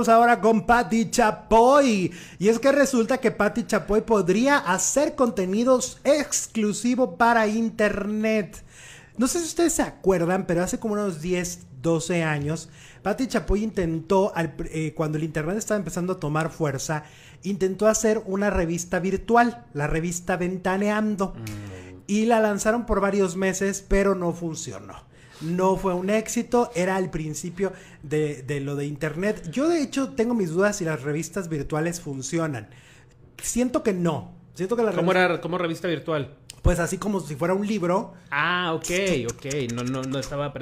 Pues, ahora con Patti Chapoy. Y es que resulta que Patti Chapoy podría hacer contenidos exclusivos para internet. No sé si ustedes se acuerdan, pero hace como unos 10, 12 años, Patti Chapoy intentó, eh, cuando el internet estaba empezando a tomar fuerza, intentó hacer una revista virtual, la revista Ventaneando. Mm. Y la lanzaron por varios meses, pero no funcionó no fue un éxito, era el principio de, lo de Internet. Yo de hecho tengo mis dudas si las revistas virtuales funcionan. Siento que no. Siento que la ¿Cómo, Era, ¿Cómo revista virtual? Pues así como si fuera un libro. Ah, ok, ok. No, no, no estaba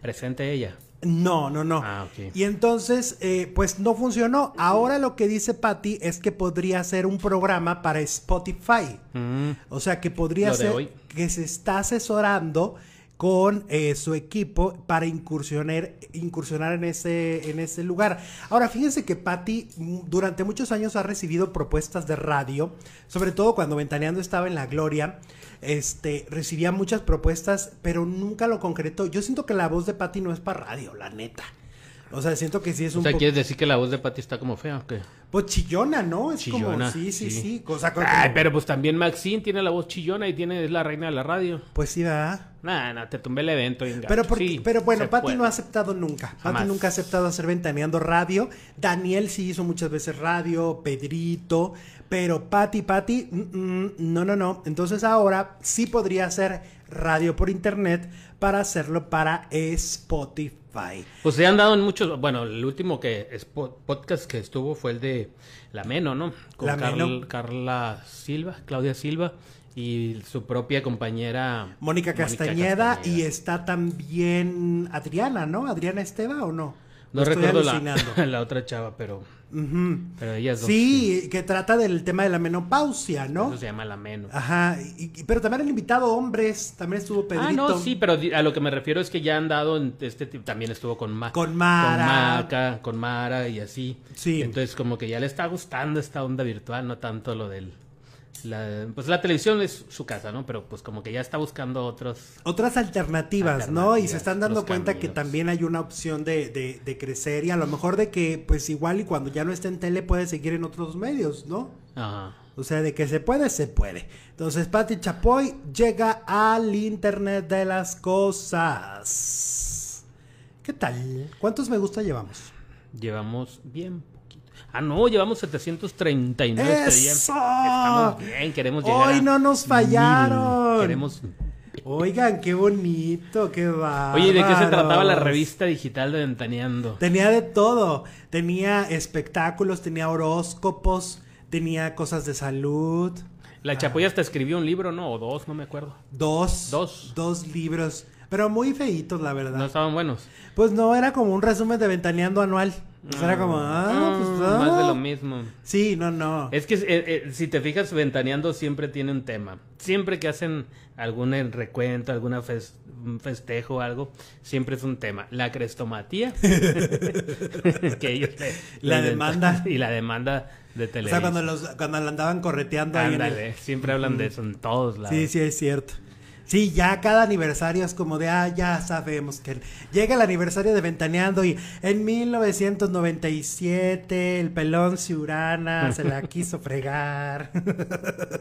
presente ella. No, no, no. Ah, Y entonces, eh, pues no funcionó. Ahora lo que dice Patty es que podría ser un programa para Spotify. Mm. O sea, que podría ser que se está asesorando con eh, su equipo para incursionar, incursionar en, ese, en ese lugar. Ahora, fíjense que Patty mm, durante muchos años ha recibido propuestas de radio, sobre todo cuando Ventaneando estaba en la gloria, este, recibía muchas propuestas, pero nunca lo concretó. Yo siento que la voz de Patty no es para radio, la neta. O sea, siento que sí es un. O sea, ¿quieres decir que la voz de Patty está como fea o qué? Pues chillona, ¿no? Es como. Sí, sí, sí. Ay, pero pues también Maxine tiene la voz chillona y tiene, es la reina de la radio. Pues sí, va Nah, te tumbé el evento. Pero, pero bueno, Pati no ha aceptado nunca. Pati nunca ha aceptado hacer ventaneando radio. Daniel sí hizo muchas veces radio, Pedrito. Pero Pati, Pati, mm, mm, no, no, no. Entonces ahora sí podría ser radio por internet para hacerlo para Spotify. Pues se han dado en muchos, bueno, el último que podcast que estuvo fue el de La Meno, ¿no? Con Carla Silva, Claudia Silva y su propia compañera Mónica Castañeda, Castañeda, y está también Adriana, ¿no? Adriana Esteva o no? No recuerdo la, otra chava, pero. Pero Sí, que trata del tema de la menopausia, ¿no? Eso se llama la menopausia Ajá. Y, pero también han invitado hombres, también estuvo Pedrito. Ah, no, sí, pero a lo que me refiero es que ya han dado en este también estuvo con Ma Con Mara. Con Maca, con Mara y así. Sí. Entonces, como que ya le está gustando esta onda virtual, no tanto lo del pues la televisión es su casa, ¿no? Pero pues como que ya está buscando otros... Otras alternativas, ¿no? Y se están dando cuenta que también hay una opción de, de, crecer y a lo mejor de que pues igual y cuando ya no esté en tele puede seguir en otros medios, ¿no? Ajá. O sea, de que se puede, se puede. Entonces, Patti Chapoy llega al Internet de las Cosas. ¿Qué tal? ¿Cuántos me gusta llevamos? Llevamos bien Ah, no, llevamos 739 este ¡Eso! Este Estamos bien, queremos llegar. Hoy no nos fallaron. Queremos Oigan, qué bonito, qué va. Oye, ¿de qué se trataba la revista digital de Ventaneando? Tenía de todo. Tenía espectáculos, tenía horóscopos, tenía cosas de salud. La ah. Chapoya hasta escribió un libro, ¿no? O dos, no me acuerdo. Dos. Dos. Dos libros. Pero muy feitos, la verdad. No estaban buenos. Pues no, era como un resumen de Ventaneando anual. Pues como, ah. Ah, pues, ah, Más de lo mismo. Sí, no, no. Es que eh, eh, si te fijas, Ventaneando siempre tiene un tema. Siempre que hacen algún recuento, algún festejo o algo, siempre es un tema. La crestomatía. que la demanda. Y la demanda de televisión cuando, los, cuando la andaban correteando siempre hablan de eso en todos lados. Sí, sí, es cierto. Sí, ya cada aniversario es como de, ah, ya sabemos que llega el aniversario de Ventaneando y en 1997 el pelón Ciurana se la quiso fregar.